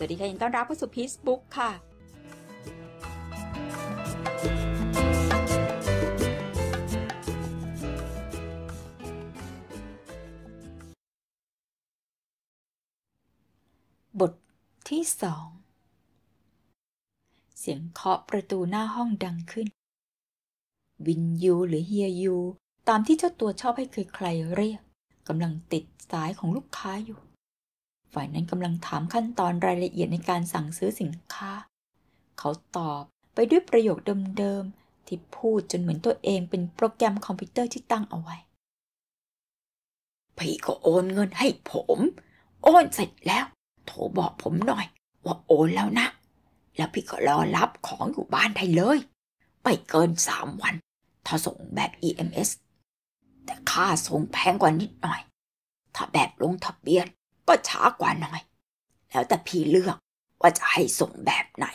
วัสดีค่ะยินต้อนรับเข้าสู่พีซบุ๊กค่ะ บทที่สองเสียงเคาะประตูหน้าห้องดังขึ้น วินยูหรือเฮียยู ตามที่เจ้าตัวชอบให้เคยใครเรียกกำลังติดสายของลูกค้าอยู่ฝ่ายนั้นกำลังถามขั้นตอนรายละเอียดในการสั่งซื้อสินค้า เขาตอบไปด้วยประโยคเดิมๆที่พูดจนเหมือนตัวเองเป็นโปรแกรมคอมพิวเตอร์ที่ตั้งเอาไว้ พี่ก็โอนเงินให้ผม โอนเสร็จแล้วโทรบอกผมหน่อยว่าโอนแล้วนะ แล้วพี่ก็รอรับของอยู่บ้านได้เลย ไปเกินสามวัน ถ้าส่งแบบ EMS แต่ค่าส่งแพงกว่านิดหน่อย ถ้าแบบลงทะเบียนก็ช้ากว่าหน่อย แล้วแต่พี่เลือกว่าจะให้ส่งแบบไหน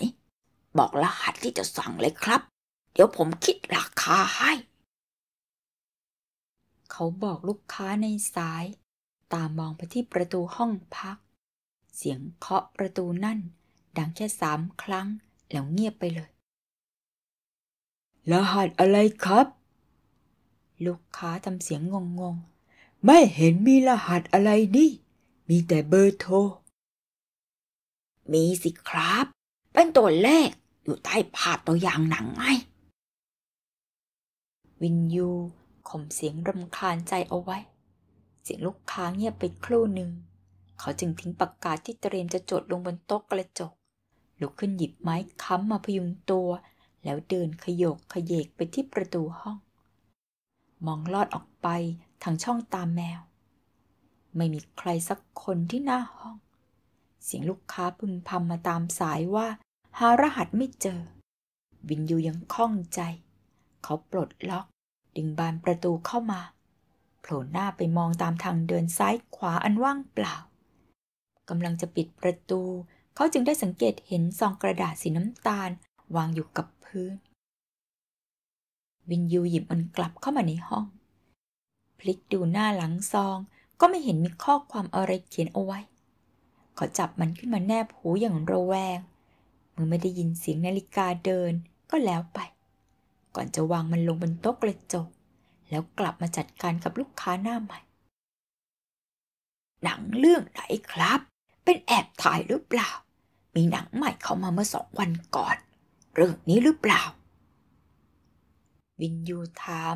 บอกรหัสที่จะสั่งเลยครับ เดี๋ยวผมคิดราคาให้ เขาบอกลูกค้าในสาย ตามมองไปที่ประตูห้องพัก เสียงเคาะประตูนั่น ดังแค่สามครั้งแล้วเงียบไปเลย รหัสอะไรครับ ลูกค้าทำเสียงงง ๆ ไม่เห็นมีรหัสอะไรดีมีแต่เบอร์โทร มีสิครับ เป็นตัวเลขอยู่ใต้ภาพตัวอย่างหนังไง วินยู ข่มเสียงรำคาญใจเอาไว้ เสียงลูกค้าเงียบไปครู่หนึ่ง เขาจึงทิ้งปากกาที่เตรียมจะจดลงบนโต๊ะกระจก ลุกขึ้นหยิบไม้ค้ำมาพยุงตัว แล้วเดินขยกขยเยกไปที่ประตูห้อง มองลอดออกไป ทางช่องตามแมวไม่มีใครสักคนที่หน้าห้อง เสียงลูกค้าพึมพำมาตามสายว่าหารหัสไม่เจอ วินยูยังคล่องใจ เขาปลดล็อกดึงบานประตูเข้ามา โผล่หน้าไปมองตามทางเดินซ้ายขวาอันว่างเปล่า กำลังจะปิดประตู เขาจึงได้สังเกตเห็นซองกระดาษสีน้ำตาลวางอยู่กับพื้น วินยูหยิบมันกลับเข้ามาในห้อง พลิกดูหน้าหลังซองก็ไม่เห็นมีข้อความอะไรเขียนเอาไว้ ขอจับมันขึ้นมาแนบหูอย่างระแวงเมื่อไม่ได้ยินเสียงนาฬิกาเดินก็แล้วไป ก่อนจะวางมันลงบนโต๊ะกระจก แล้วกลับมาจัดการกับลูกค้าหน้าใหม่ หนังเรื่องไหนครับ เป็นแอบถ่ายหรือเปล่า มีหนังใหม่เข้ามาเมื่อสองวันก่อน เรื่องนี้หรือเปล่า วินยูถาม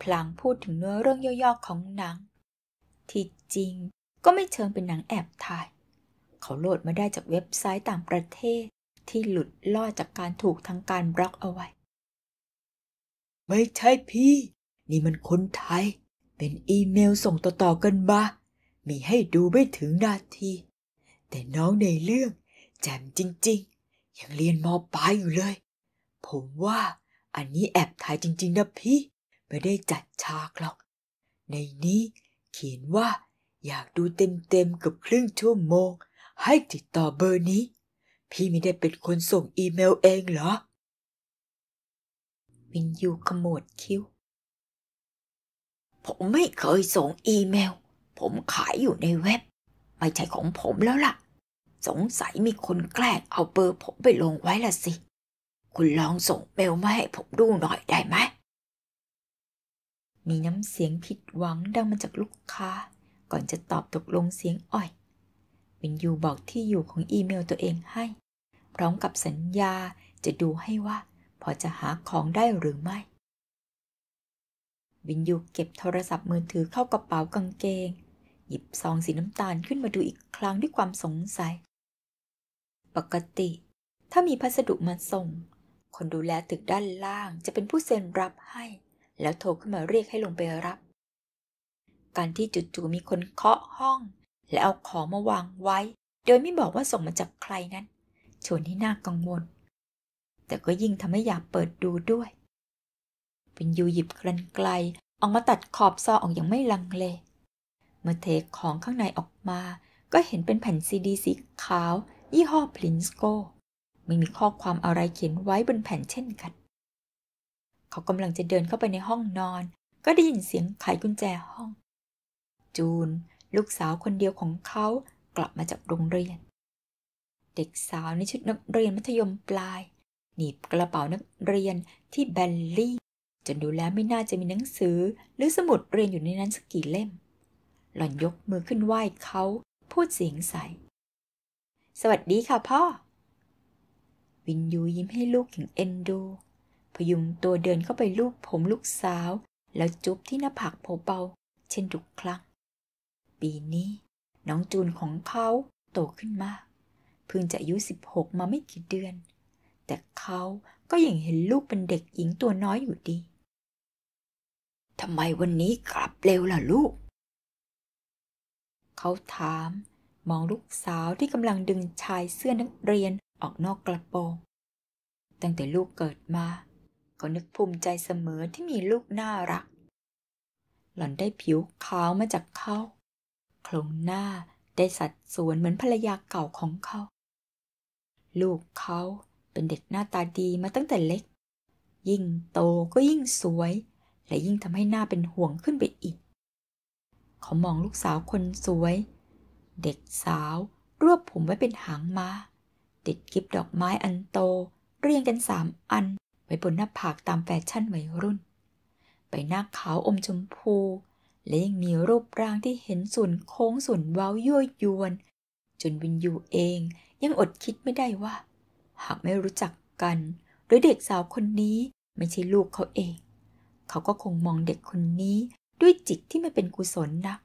พลางพูดถึงเนื้อเรื่องย่อๆของหนังที่จริงก็ไม่เชิงเป็นหนังแอบถ่าย เขาโหลดมาได้จากเว็บไซต์ต่างประเทศที่หลุดลอดจากการถูกทางการบล็อกเอาไว้ ไม่ใช่พี่ นี่มันคนไทย เป็นอีเมลส่งต่อๆกันมามีให้ดูไม่ถึงนาที แต่น้องในเรื่องแจ่มจริงๆ ยังเรียนมปลายอยู่เลย ผมว่าอันนี้แอบถ่ายจริงๆนะพี่ไม่ได้จัดฉากหรอก ในนี้เขียนว่าอยากดูเต็มๆกับครึ่งชั่วโมงให้ติดต่อเบอร์นี้ พี่ไม่ได้เป็นคนส่งอีเมลเองเหรอวินยูขมวดคิ้วผมไม่เคยส่งอีเมล ผมขายอยู่ในเว็บไม่ใช่ของผมแล้วล่ะ สงสัยมีคนแกล้งเอาเบอร์ผมไปลงไว้ละสิ คุณลองส่งเมลมาให้ผมดูหน่อยได้ไหมมีน้ำเสียงผิดหวังดังมาจากลูกค้า ก่อนจะตอบตกลงเสียงอ่อย วินยูบอกที่อยู่ของอีเมลตัวเองให้ พร้อมกับสัญญาจะดูให้ว่า พอจะหาของได้หรือไม่ วินยูเก็บโทรศัพท์มือถือเข้ากระเป๋ากางเกง หยิบซองสีน้ำตาลขึ้นมาดูอีกครั้งด้วยความสงสัย ปกติ ถ้ามีพัสดุมาส่ง คนดูแลตึกด้านล่างจะเป็นผู้เซ็นรับให้แล้วโทรขึ้นมาเรียกให้ลงไปรับ การที่จู่ๆมีคนเคาะห้อง และเอาของมาวางไว้ โดยไม่บอกว่าส่งมาจากใครนั้นชวนให้น่ากังวล แต่ก็ยิ่งทำให้อยากเปิดดูด้วย เป็นยูหยิบกรนไกล ออกมาตัดขอบซอออกอย่างไม่ลังเลเมื่อเทคของข้างในออกมา ก็เห็นเป็นแผ่นซีดีสีขาว ยี่ห้อพลินสโก ไม่มีข้อความอะไรเขียนไว้บนแผ่นเช่นกันเขากำลังจะเดินเข้าไปในห้องนอน ก็ได้ยินเสียงไขกุญแจห้อง จูน ลูกสาวคนเดียวของเขากลับมาจากโรงเรียน เด็กสาวในชุดนักเรียนมัธยมปลาย หนีบกระเป๋านักเรียนที่แบลลี่จนดูแล้วไม่น่าจะมีหนังสือหรือสมุดเรียนอยู่ในนั้นสักกี่เล่ม หล่อนยกมือขึ้นไหว้เขาพูดเสียงใส สวัสดีค่ะพ่อ วินยูยิ้มให้ลูกอย่างเอ็นดูพยุงตัวเดินเข้าไปลูบผมลูกสาวแล้วจุ๊บที่หน้าผากเบาๆเช่นทุกครั้งปีนี้ น้องจูนของเขาโตขึ้นมากเพิ่งจะอายุ 16 มาไม่กี่เดือน แต่เขาก็ยังเห็นลูกเป็นเด็กหญิงตัวน้อยอยู่ดีทำไมวันนี้กลับเร็วล่ะลูก เขาถามมองลูกสาวที่กำลังดึงชายเสื้อนักเรียนออกนอกกระโปรงตั้งแต่ลูกเกิดมาเขานึกภูมิใจเสมอที่มีลูกน่ารัก หล่อนได้ผิวขาวมาจากเขา โครงหน้าได้สัดส่วนเหมือนภรรยาเก่าของเขา ลูกเขาเป็นเด็กหน้าตาดีมาตั้งแต่เล็ก ยิ่งโตก็ยิ่งสวย และยิ่งทำให้หน้าเป็นห่วงขึ้นไปอีก เขามองลูกสาวคนสวย เด็กสาวรวบผมไว้เป็นหางมา้า ติดกิบดอกไม้อันโตเรียงกันสามอันไว้บนหน้าผากตามแฟชั่นวัยรุ่นใบหน้าขาวอมชมพูและยังมีรูปร่างที่เห็นส่วนโค้งส่วนเว้ายั่วยวน จนวินยูเองยังอดคิดไม่ได้ว่า หากไม่รู้จักกันหรือเด็กสาวคนนี้ไม่ใช่ลูกเขาเอง เขาก็คงมองเด็กคนนี้ด้วยจิตที่ไม่เป็นกุศลนะ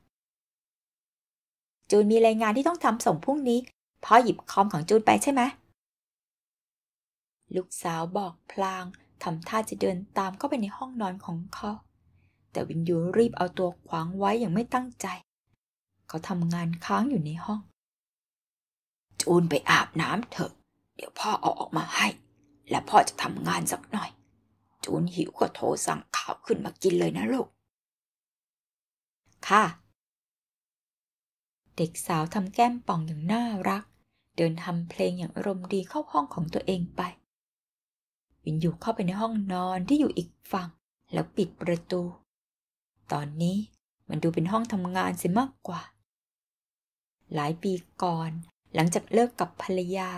จูนมีรายงานที่ต้องทำส่งพรุ่งนี้พ่อหยิบคอมของจูนไปใช่ไหมลูกสาวบอกพลาง ทำท่าจะเดินตามเข้าไปในห้องนอนของเขา แต่วินยูรีบเอาตัวขวางไว้อย่างไม่ตั้งใจ เขาทำงานค้างอยู่ในห้อง จูนไปอาบน้ำเถอะ เดี๋ยวพ่อเอา ออกมาให้ และพ่อจะทำงานสักหน่อย จูนหิว ก็โทรสั่งข้าวขึ้นมากินเลยนะลูกค่ะ เด็กสาวทำแก้มป่องอย่างน่ารัก เดินทำเพลงอย่างอารมณ์ดีเข้าห้องของตัวเองไปวินยูเข้าไปในห้องนอนที่อยู่อีกฝั่งแล้วปิดประตู ตอนนี้มันดูเป็นห้องทำงานเสียมากกว่า หลายปีก่อนหลังจากเลิกกับภรรยา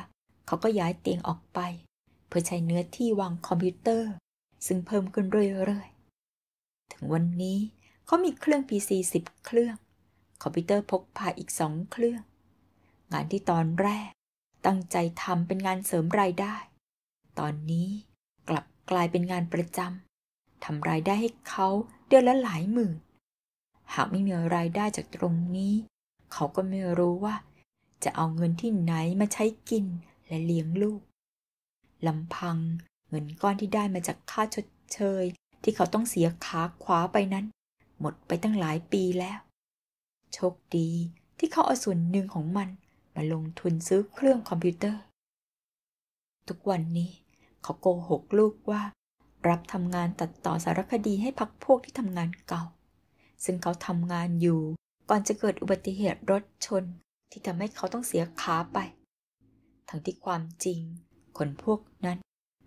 เขาก็ย้ายเตียงออกไป เพื่อใช้เนื้อที่วางคอมพิวเตอร์ซึ่งเพิ่มขึ้นเรื่อยๆ ถึงวันนี้เขามีเครื่องพีซีสิบเครื่อง คอมพิวเตอร์พกพาอีกสองเครื่อง งานที่ตอนแรก ตั้งใจทำเป็นงานเสริมรายได้ ตอนนี้กลายเป็นงานประจำทำรายได้ให้เขาเดือนละหลายหมื่นหากไม่มีรายได้จากตรงนี้ เขาก็ไม่รู้ว่า จะเอาเงินที่ไหนมาใช้กินและเลี้ยงลูกลำพังเงินก้อนที่ได้มาจากค่าชดเชย ที่เขาต้องเสียขาขวาไปนั้น หมดไปตั้งหลายปีแล้ว โชคดีที่เขาเอาส่วนหนึ่งของมันมาลงทุนซื้อเครื่องคอมพิวเตอร์ ทุกวันนี้เขาโกหกลูกว่ารับทำงานตัดต่อสารคดีให้พักพวกที่ทำงานเก่า ซึ่งเขาทำงานอยู่ก่อนจะเกิดอุบัติเหตุรถชนที่ทำให้เขาต้องเสียขาไป ทั้งที่ความจริง คนพวกนั้น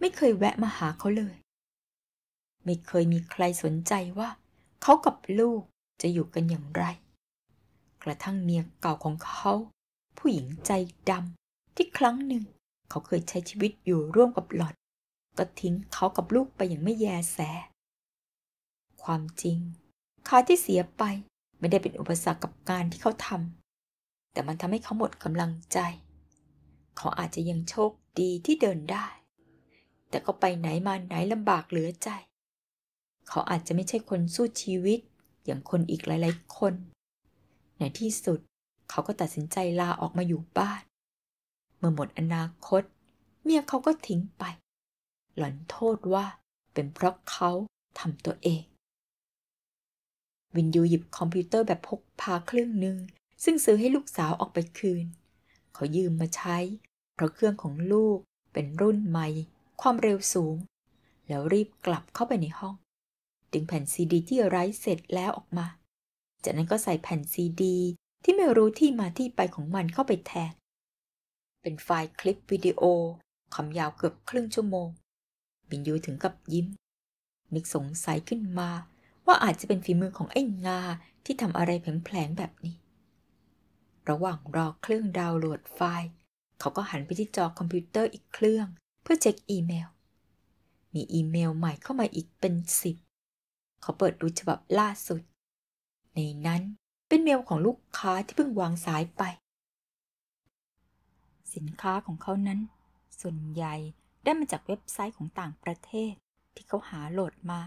ไม่เคยแวะมาหาเขาเลย ไม่เคยมีใครสนใจว่า เขากับลูกจะอยู่กันอย่างไร กระทั่งเมียเก่าของเขา ผู้หญิงใจดำที่ครั้งหนึ่งเขาเคยใช้ชีวิตอยู่ร่วมกับหลอดก็ทิ้งเขากับลูกไปอย่างไม่แยแส ความจริงขาที่เสียไปไม่ได้เป็นอุปสรรคกับการที่เขาทำ แต่มันทำให้เขาหมดกำลังใจ เขาอาจจะยังโชคดีที่เดินได้ แต่ก็ไปไหนมาไหนลำบากเหลือใจ เขาอาจจะไม่ใช่คนสู้ชีวิต อย่างคนอีกหลาย ๆ คน ในที่สุดเขาก็ตัดสินใจลาออกมาอยู่บ้าน เมื่อหมดอนาคต เมียเขาก็ทิ้งไปหล่อนโทษว่าเป็นเพราะเขาทำตัวเอง วินยูหยิบคอมพิวเตอร์แบบพกพาเครื่องหนึ่ง ซึ่งซื้อให้ลูกสาวออกไปคืน เขายืมมาใช้ เพราะเครื่องของลูก เป็นรุ่นใหม่ ความเร็วสูง แล้วรีบกลับเข้าไปในห้อง ดึงแผ่นซีดี ที่ไร้เสร็จแล้วออกมา จากนั้นก็ใส่แผ่นซีดี ที่ไม่รู้ที่มาที่ไปของมันเข้าไปแทน เป็นไฟล์คลิปวิดีโอคำยาวเกือบครึ่งชั่วโมงบินยูถึงกับยิ้ม นึกสงสัยขึ้นมา ว่าอาจจะเป็นฝีมือของไอ้งา ที่ทำอะไรแผลงๆแบบนี้ ระหว่างรอเครื่องดาวน์โหลดไฟล์ เขาก็หันไปที่จอคอมพิวเตอร์อีกเครื่อง เพื่อเช็คอีเมล มีอีเมลใหม่เข้ามาอีกเป็นสิบเขาเปิดดูฉบับล่าสุด ในนั้นเป็นเมลของลูกค้าที่เพิ่งวางสายไป สินค้าของเขานั้น ส่วนใหญ่ได้มาจากเว็บไซต์ของต่างประเทศ ที่เขาหาโหลดมา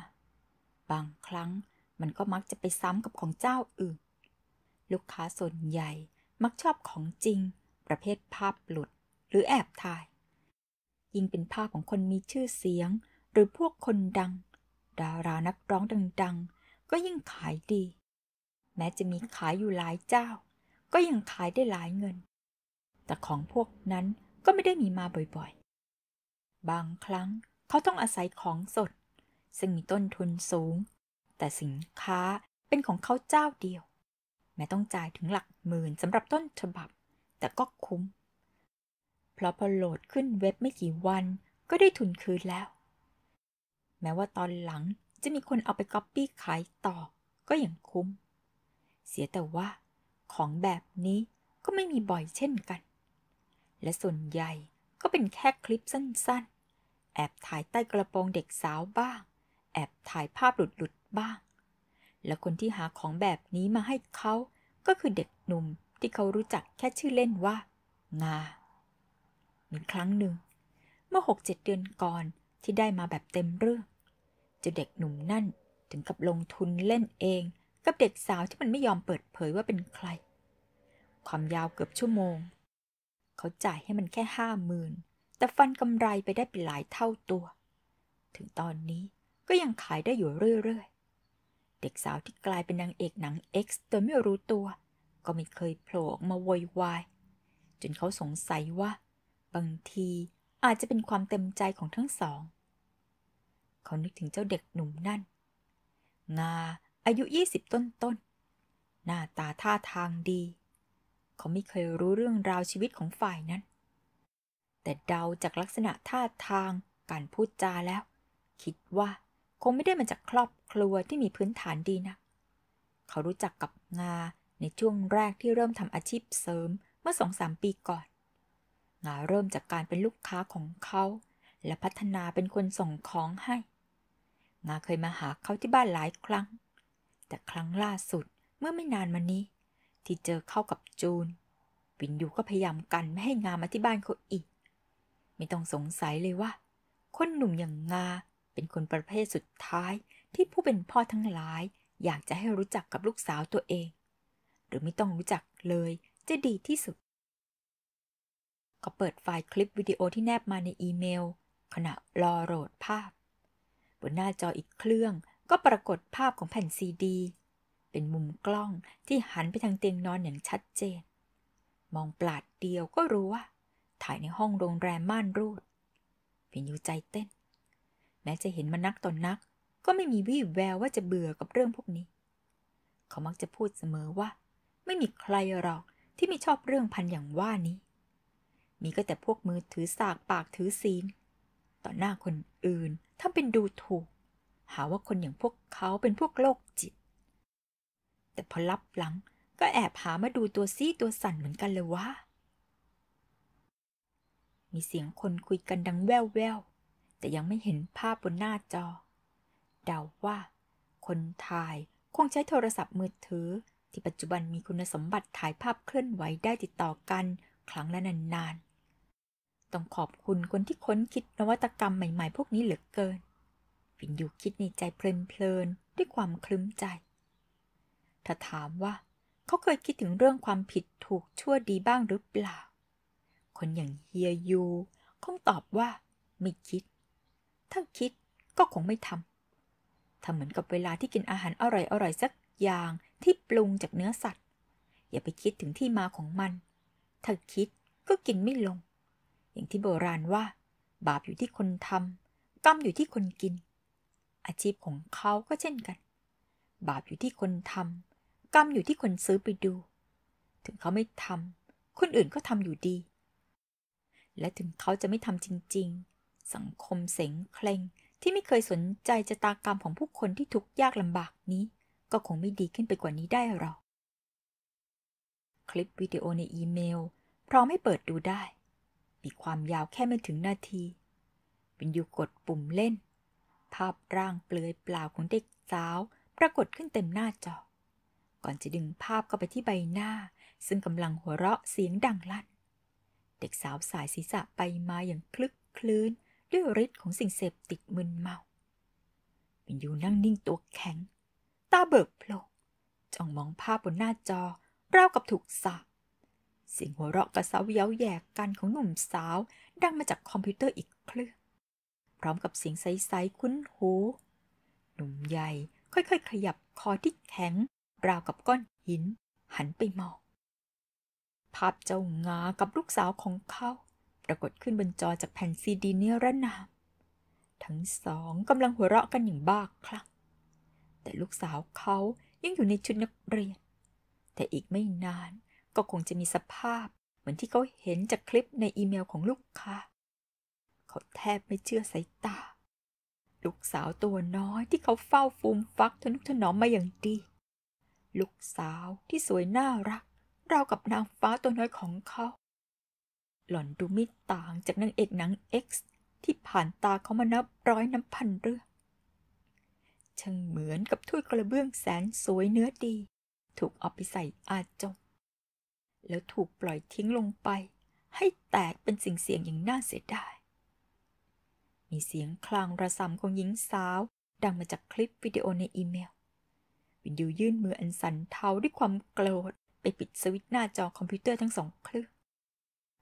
บางครั้งมันก็มักจะไปซ้ำกับของเจ้าอื่น ลูกค้าส่วนใหญ่มักชอบของจริง ประเภทภาพหลุดหรือแอบถ่าย ยิ่งเป็นภาพของคนมีชื่อเสียงหรือพวกคนดัง ดารานักร้องดังๆ ก็ยิ่งขายดี แม้จะมีขายอยู่หลายเจ้าก็ยังขายได้หลายเงิน แต่ของพวกนั้นก็ไม่ได้มีมาบ่อยบางครั้งเขาต้องอาศัยของสด ซึ่งมีต้นทุนสูง แต่สินค้าเป็นของเขาเจ้าเดียว แม้ต้องจ่ายถึงหลักหมื่นสำหรับต้นฉบับ แต่ก็คุ้ม เพราะพอโหลดขึ้นเว็บไม่กี่วัน ก็ได้ทุนคืนแล้ว แม้ว่าตอนหลังจะมีคนเอาไปก๊อปปี้ขายต่อก็ยังคุ้ม เสียแต่ว่า ของแบบนี้ก็ไม่มีบ่อยเช่นกัน และส่วนใหญ่ก็เป็นแค่คลิปสั้นๆ แอบถ่ายใต้กระโปรงเด็กสาวบ้าง แอบถ่ายภาพหลุดๆ บ้าง และคนที่หาของแบบนี้มาให้เขาก็คือเด็กหนุ่มที่เขารู้จักแค่ชื่อเล่นว่างามีครั้งหนึ่ง เมื่อหกเจ็ดเดือนก่อนที่ได้มาแบบเต็มเรื่อง จะเด็กหนุ่มนั่นถึงกับลงทุนเล่นเอง กับเด็กสาวที่มันไม่ยอมเปิดเผยว่าเป็นใคร ความยาวเกือบชั่วโมงเขาจ่ายให้มันแค่ห้าหมื่นแต่ฟันกำไรไปได้เป็นหลายเท่าตัว ถึงตอนนี้ก็ยังขายได้อยู่เรื่อยๆ เด็กสาวที่กลายเป็นนางเอกหนัง X โดยไม่รู้ตัว ก็ไม่เคยโผล่ออกมาโวยวาย จนเขาสงสัยว่าบางทีอาจจะเป็นความเต็มใจของทั้งสอง เขานึกถึงเจ้าเด็กหนุ่มนั่นงาอายุยี่สิบต้นๆ หน้าตาท่าทางดีเขาไม่เคยรู้เรื่องราวชีวิตของฝ่ายนั้น แต่เดาจากลักษณะท่าทางการพูดจาแล้ว คิดว่าคงไม่ได้มาจากครอบครัวที่มีพื้นฐานดีนะ เขารู้จักกับงาในช่วงแรกที่เริ่มทำอาชีพเสริมเมื่อสองสามปีก่อน งาเริ่มจากการเป็นลูกค้าของเขา และพัฒนาเป็นคนส่งของให้ งาเคยมาหาเขาที่บ้านหลายครั้ง แต่ครั้งล่าสุดเมื่อไม่นานมานี้ที่เจอเข้ากับจูน วินยูก็พยายามกันไม่ให้งามาที่บ้านเขาอีก ไม่ต้องสงสัยเลยว่าคนหนุ่มอย่างงาเป็นคนประเภทสุดท้ายที่ผู้เป็นพ่อทั้งหลาย อยากจะให้รู้จักกับลูกสาวตัวเอง หรือไม่ต้องรู้จักเลยจะดีที่สุด ก็เปิดไฟล์คลิปวิดีโอที่แนบมาในอีเมลขณะรอโหลดภาพบนหน้าจออีกเครื่องก็ปรากฏภาพของแผ่นซีดีเป็นมุมกล้องที่หันไปทางเตียงนอนอย่างชัดเจน มองปลาดเดียวก็รู้ว่า ถ่ายในห้องโรงแรมม่านรูด เป็นอยู่ใจเต้น แม้จะเห็นมันนักต่อนนัก ก็ไม่มีวี่แววว่าจะเบื่อกับเรื่องพวกนี้ เขามักจะพูดเสมอว่า ไม่มีใครหรอกที่ไม่ชอบเรื่องพันอย่างว่านี้ มีก็แต่พวกมือถือสากปากถือศีลต่อหน้าคนอื่นถ้าเป็นดูถูก หาว่าคนอย่างพวกเขาเป็นพวกโลกจิตแต่พอลับหลังก็แอบหามาดูตัวซี่ตัวสั่นเหมือนกันเลยวะ มีเสียงคนคุยกันดังแว่วแววแต่ยังไม่เห็นภาพบนหน้าจอ เดาว่า คนถ่ายคงใช้โทรศัพท์มือถือ ที่ปัจจุบันมีคุณสมบัติถ่ายภาพเคลื่อนไหวได้ติดต่อกันครั้งละนานๆ ต้องขอบคุณคนที่ค้นคิดนวัตกรรมใหม่ๆ พวกนี้เหลือเกิน วินยูคิดในใจเพลินๆด้วยความคลึ้มใจแตถามว่าเขาเคยคิดถึงเรื่องความผิดถูกชั่วดีบ้างหรือเปล่า คนอย่างเฮียยูคงตอบว่า ไม่คิด ถ้าคิดก็คงไม่ทำทำเหมือนกับเวลาที่กินอาหารอร่อยๆสักอย่างที่ปรุงจากเนื้อสัตว์ อย่าไปคิดถึงที่มาของมัน ถ้าคิดก็กินไม่ลง อย่างที่โบราณว่า บาปอยู่ที่คนทำกรรมอยู่ที่คนกิน อาชีพของเขาก็เช่นกัน บาปอยู่ที่คนทำกรรมอยู่ที่คนซื้อไปดู ถึงเขาไม่ทำคนอื่นก็ทำอยู่ดี และถึงเขาจะไม่ทำจริงๆ สังคมเสงเคลงที่ไม่เคยสนใจจะตากรรมของผู้คนที่ทุกข์ยากลำบากนี้ ก็คงไม่ดีขึ้นไปกว่านี้ได้หรอก คลิปวิดีโอในอีเมล พร้อมให้เปิดดูได้ มีความยาวแค่ไม่ถึงนาที เป็นอยู่กดปุ่มเล่น ภาพร่างเปลือยเปล่าของเด็กสาวปรากฏขึ้นเต็มหน้าจอก่อนจะดึงภาพเข้าไปที่ใบหน้า ซึ่งกำลังหัวเราะเสียงดังลั่น เด็กสาวสายศีรษะไปมาอย่างคลึกคลื้นด้วยฤทธิ์ของสิ่งเสพติดมึนเมา เป็นยูนั่งนิ่งตัวแข็งตาเบิกโพลงจ้องมองภาพบนหน้าจอราวกับถูกสาบเสียงหัวเราะกระเซาเย้าแยกกันของหนุ่มสาว ดังมาจากคอมพิวเตอร์อีกเครื่องพร้อมกับเสียงใสๆคุ้นหู หนุ่มใหญ่ค่อยๆ ขยับคอที่แข็งราวกับก้อนหินหันไปมองภาพเจ้างากับลูกสาวของเขา ปรากฏขึ้นบนจอจากแผ่นซีดีเนื้อระนาบทั้งสองกำลังหัวเราะกันอย่างบ้าคลั่งแต่ลูกสาวเขายังอยู่ในชุดนักเรียนแต่อีกไม่นานก็คงจะมีสภาพ เหมือนที่เขาเห็นจากคลิปในอีเมลของลูกค้าเขาแทบไม่เชื่อสายตา ลูกสาวตัวน้อยที่เขาเฝ้าฟูมฟักทนุถนอมมาอย่างดีลูกสาวที่สวยน่ารัก ราวกับนางฟ้าตัวน้อยของเขา หล่อนดูไม่ต่างจากนางเอกหนังเอ็กซ์ที่ผ่านตาเขามานับร้อยน้ำพันเรื่องช่างเหมือนกับถ้วยกระเบื้องแสนสวยเนื้อดี ถูกเอาไปใส่อาจงแล้วถูกปล่อยทิ้งลงไป ให้แตกเป็นสิ่งเสียงอย่างน่าเสียดาย มีเสียงคลางระสำของหญิงสาว ดังมาจากคลิปวิดีโอในอีเมลินยูยื่นมืออันสันเทาด้วยความโกรธไปปิดสวิตช์หน้าจอคอมพิวเตอร์ทั้งสองเครื่อง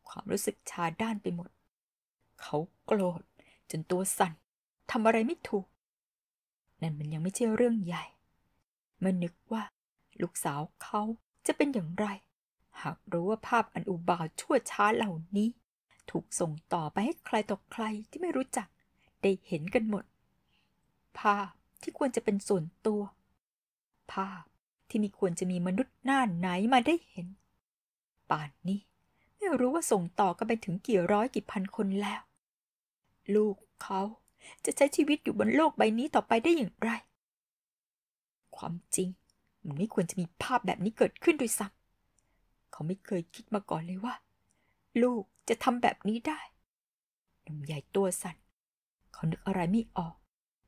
ความรู้สึกชาด้านไปหมด เขาโกรธจนตัวสัน่นทำอะไรไม่ถูก นั่นมันยังไม่ใช่เรื่องใหญ่ มันนึกว่า ลูกสาวเขาจะเป็นอย่างไร หากรู้ว่าภาพอันอุบาทชั่วช้าเหล่านี้ ถูกส่งต่อไปให้ใครต่อใครที่ไม่รู้จัก ได้เห็นกันหมด ภาพที่ควรจะเป็นส่วนตัวภาพที่มีควรจะมีมนุษย์หน้าไหนมาได้เห็น ป่านนี้ไม่รู้ว่าส่งต่อกันไปถึงกี่ร้อยกี่พันคนแล้ว ลูกเขาจะใช้ชีวิตอยู่บนโลกใบนี้ต่อไปได้อย่างไร ความจริง มันไม่ควรจะมีภาพแบบนี้เกิดขึ้นด้วยซ้ำเขาไม่เคยคิดมาก่อนเลยว่า ลูกจะทำแบบนี้ได้หนุ่มใหญ่ตัวสัน่นเขานึกอะไรไม่ออก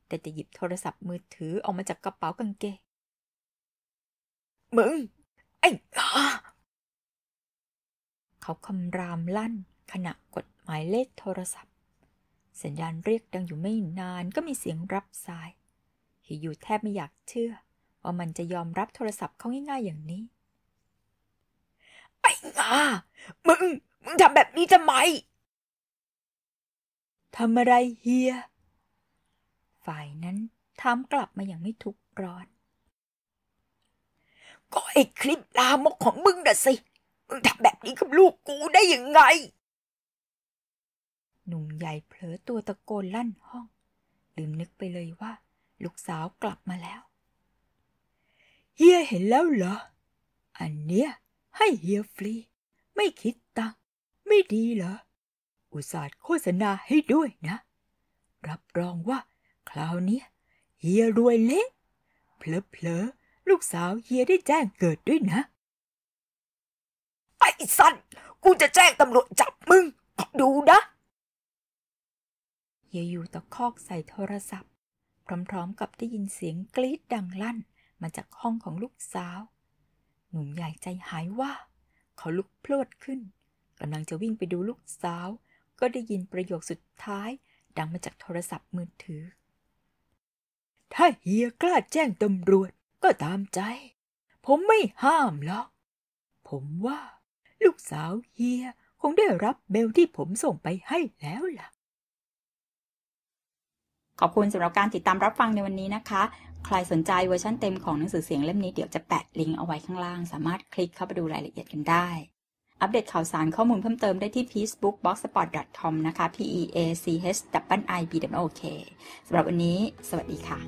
แต่จะหยิบโทรศัพท์มือถือออกมาจากกระเป๋ากางเกงมึง ไอ้เขาคำรามลั่นขณะกดหมายเลขโทรศัพท์ สัญญาณเรียกดังอยู่ไม่นานก็มีเสียงรับสายฮิยูแทบไม่อยากเชื่อ ว่ามันจะยอมรับโทรศัพท์เขาง่ายๆ อย่างนี้ ไอ้งามึงมึงทำแบบนี้ทำไมทำอะไรเฮีย ฝ่ายนั้นถามกลับมาอย่างไม่ทุกร้อนก็ไอ้คลิปลามกของมึงน่ะสิมึงทำแบบนี้กับลูกกูได้ยังไง หนุ่มใหญ่เผลอตัวตะโกนลั่นห้อง ลืมนึกไปเลยว่า ลูกสาวกลับมาแล้ว เฮียเห็นแล้วเหรอ อันเนี้ยให้เฮียฟรี ไม่คิดตัง ไม่ดีเหรอ อุตส่าห์โฆษณาให้ด้วยนะ รับรองว่า คราวนี้เฮียรวยเละเพลอเพลลูกสาวเฮียได้แจ้งเกิดด้วยนะ ไอ้สัตว์กูจะแจ้งตำรวจจับมึงดูนะเฮียอยู่ตะคอกใส่โทรศัพท์ พร้อมๆกับได้ยินเสียงกรีดดังลั่น มาจากห้องของลูกสาว หนุ่มใหญ่ใจหายว่าเขาลุกพลวดขึ้น กำลังจะวิ่งไปดูลูกสาว ก็ได้ยินประโยคสุดท้าย ดังมาจากโทรศัพท์มือถือ ถ้าเฮียกล้าแจ้งตำรวจก็ตามใจ ผมไม่ห้ามหรอก ผมว่า ลูกสาวเฮีย คงได้รับเบลที่ผมส่งไปให้แล้วล่ะ ขอบคุณสำหรับการติดตามรับฟังในวันนี้นะคะ ใครสนใจเวอร์ชันเต็มของหนังสือเสียงเล่มนี้เดี๋ยวจะแปะลิงก์เอาไว้ข้างล่าง สามารถคลิกเข้าไปดูรายละเอียดกันได้ อัปเดตข่าวสารข้อมูลเพิ่มเติมได้ที่ peacebookblogspot.com นะคะ p e a c h i b o k สำหรับวันนี้ สวัสดีค่ะ